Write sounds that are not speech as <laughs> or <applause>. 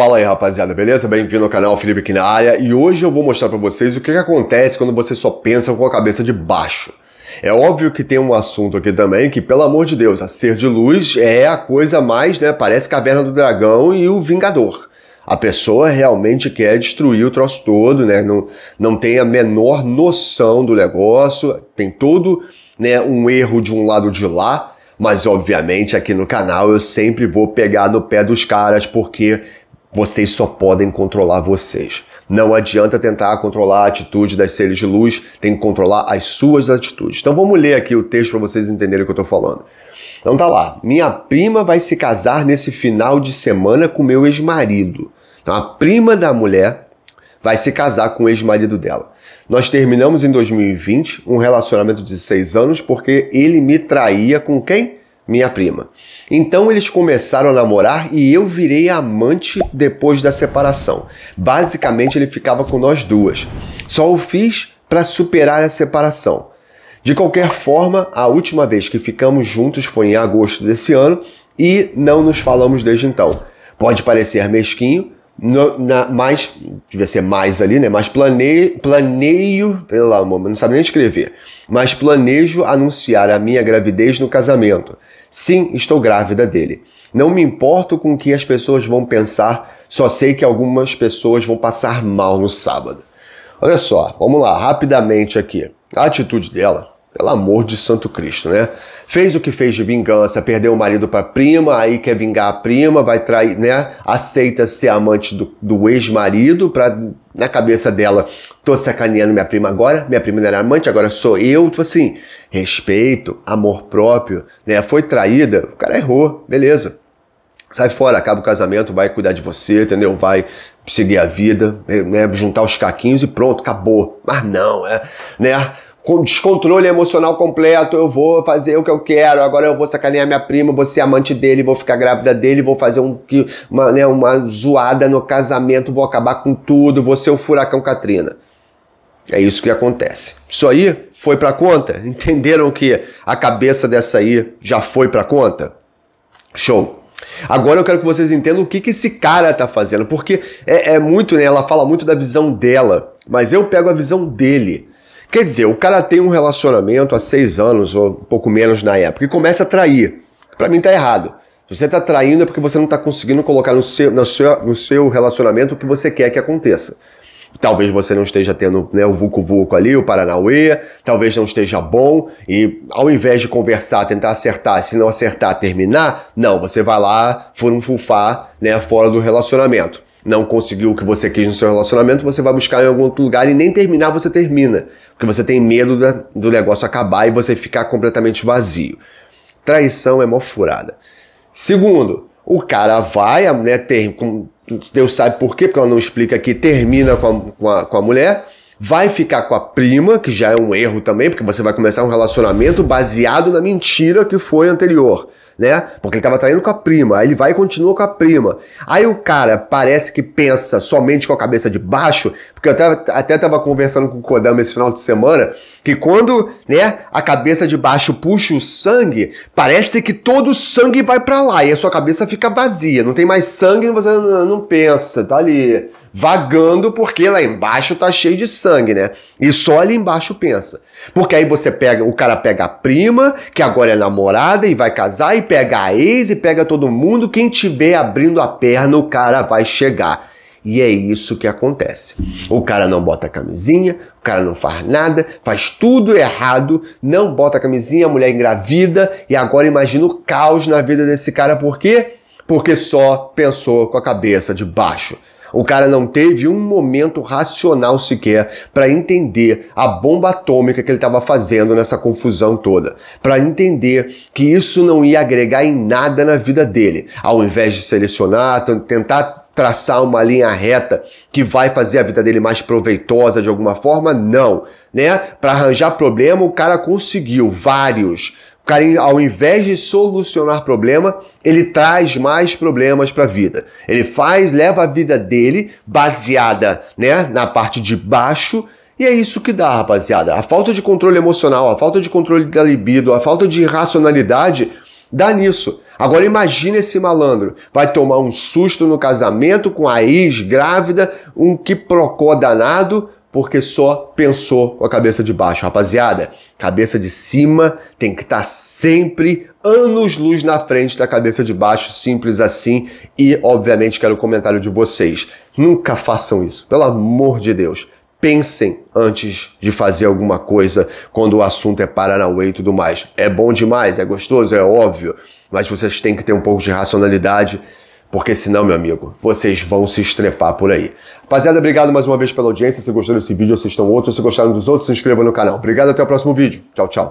Fala aí rapaziada, beleza? Bem-vindo ao canal Felipe aqui na área e hoje eu vou mostrar para vocês o que, que acontece quando você só pensa com a cabeça de baixo. É óbvio que tem um assunto aqui também que, pelo amor de Deus, a Ser de Luz é a coisa mais, né, parece Caverna do Dragão e o Vingador. A pessoa realmente quer destruir o troço todo, né, não, não tem a menor noção do negócio, tem todo, né, um erro de um lado de lá, mas obviamente aqui no canal eu sempre vou pegar no pé dos caras porque vocês só podem controlar vocês. Não adianta tentar controlar a atitude das seres de luz, tem que controlar as suas atitudes. Então vamos ler aqui o texto para vocês entenderem o que eu estou falando. Então tá lá. Minha prima vai se casar nesse final de semana com meu ex-marido. Então a prima da mulher vai se casar com o ex-marido dela. Nós terminamos em 2020 um relacionamento de seis anos porque ele me traía com quem? minha prima. Então eles começaram a namorar e eu virei amante depois da separação. Basicamente ele ficava com nós duas. Só o fiz para superar a separação. De qualquer forma, a última vez que ficamos juntos foi em agosto desse ano e não nos falamos desde então. Pode parecer mesquinho, no, na, mais, devia ser mais ali, né? Mas planeio, planeio, pelo amor, não sabe nem escrever. Mas planejo anunciar a minha gravidez no casamento. Sim, estou grávida dele. Não me importo com o que as pessoas vão pensar, só sei que algumas pessoas vão passar mal no sábado. Olha só, vamos lá, rapidamente aqui. A atitude dela pelo amor de Santo Cristo, né? Fez o que fez de vingança, perdeu o marido para prima, aí quer vingar a prima, vai trair, né? Aceita ser amante do, do ex-marido para na cabeça dela, tô sacaneando minha prima agora, minha prima não era amante, agora sou eu, tipo assim, respeito, amor próprio, né? Foi traída, o cara errou, beleza. Sai fora, acaba o casamento, vai cuidar de você, entendeu? Vai seguir a vida, né? juntar os caquinhos e pronto, acabou. Mas não, é, né? com descontrole emocional completo, eu vou fazer o que eu quero, agora eu vou sacanear minha prima, vou ser amante dele, vou ficar grávida dele, vou fazer um, uma, né, uma zoada no casamento, vou acabar com tudo, vou ser o furacão Katrina. É isso que acontece. Isso aí foi pra conta? <laughs> Entenderam que a cabeça dessa aí já foi pra conta? Show. Agora eu quero que vocês entendam o que, que esse cara tá fazendo, porque é, é muito, né? Ela fala muito da visão dela, mas eu pego a visão dele. Quer dizer, o cara tem um relacionamento há seis anos, ou um pouco menos na época, e começa a trair. Para mim tá errado. Se você tá traindo é porque você não tá conseguindo colocar no seu, no seu, no seu relacionamento o que você quer que aconteça. Talvez você não esteja tendo né, o vulco-vulco ali, o Paranauê, talvez não esteja bom, e ao invés de conversar, tentar acertar, se não acertar, terminar, não, você vai lá, for um fufá, né, fora do relacionamento não conseguiu o que você quis no seu relacionamento, você vai buscar em algum outro lugar e nem terminar você termina. Porque você tem medo da, do negócio acabar e você ficar completamente vazio. Traição é mó furada. Segundo, o cara vai, a mulher tem. Deus sabe por quê, porque ela não explica que termina com a, com a, com a mulher vai ficar com a prima, que já é um erro também, porque você vai começar um relacionamento baseado na mentira que foi anterior, né? Porque ele estava traindo com a prima, aí ele vai e continua com a prima. Aí o cara parece que pensa somente com a cabeça de baixo, porque eu até tava conversando com o Kodama esse final de semana, que quando, né, a cabeça de baixo puxa o sangue, parece que todo o sangue vai para lá e a sua cabeça fica vazia, não tem mais sangue, você não pensa, tá ali vagando porque lá embaixo tá cheio de sangue, né? E só ali embaixo pensa. Porque aí você pega, o cara pega a prima, que agora é namorada e vai casar, e pega a ex e pega todo mundo, quem tiver abrindo a perna, o cara vai chegar. E é isso que acontece. O cara não bota camisinha, o cara não faz nada, faz tudo errado, não bota camisinha, a mulher engravida, e agora imagina o caos na vida desse cara, por quê? Porque só pensou com a cabeça de baixo. O cara não teve um momento racional sequer para entender a bomba atômica que ele estava fazendo nessa confusão toda, para entender que isso não ia agregar em nada na vida dele. Ao invés de selecionar, tentar traçar uma linha reta que vai fazer a vida dele mais proveitosa de alguma forma? Não, né? Para arranjar problema, o cara conseguiu vários cara, ao invés de solucionar problema, ele traz mais problemas para a vida. Ele faz, leva a vida dele baseada, né, na parte de baixo. E é isso que dá, rapaziada. A falta de controle emocional, a falta de controle da libido, a falta de racionalidade dá nisso. Agora imagine esse malandro, vai tomar um susto no casamento com a ex grávida, um que procó danado, porque só pensou com a cabeça de baixo. Rapaziada, cabeça de cima tem que estar tá sempre anos-luz na frente da cabeça de baixo, simples assim. E, obviamente, quero o comentário de vocês. Nunca façam isso, pelo amor de Deus. Pensem antes de fazer alguma coisa quando o assunto é Paranauê e tudo mais. É bom demais, é gostoso, é óbvio, mas vocês têm que ter um pouco de racionalidade porque senão, meu amigo, vocês vão se estrepar por aí. Rapaziada, obrigado mais uma vez pela audiência. Se gostou desse vídeo, assistam outros. Se gostaram dos outros, se inscrevam no canal. Obrigado, até o próximo vídeo. Tchau, tchau.